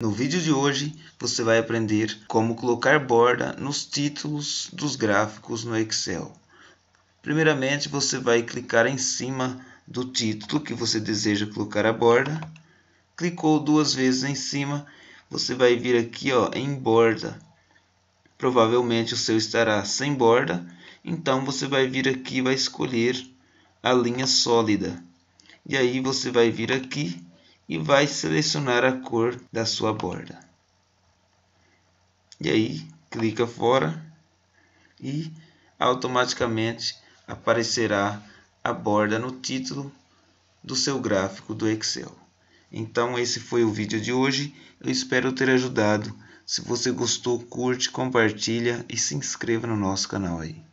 No vídeo de hoje, você vai aprender como colocar borda nos títulos dos gráficos no Excel. Primeiramente, você vai clicar em cima do título que você deseja colocar a borda. Clicou duas vezes em cima, você vai vir aqui ó, em borda. Provavelmente o seu estará sem borda, então você vai vir aqui e vai escolher a linha sólida. E aí você vai vir aqui e vai selecionar a cor da sua borda. E aí, clica fora e automaticamente aparecerá a borda no título do seu gráfico do Excel. Então esse foi o vídeo de hoje, eu espero ter ajudado. Se você gostou, curte, compartilha e se inscreva no nosso canal aí.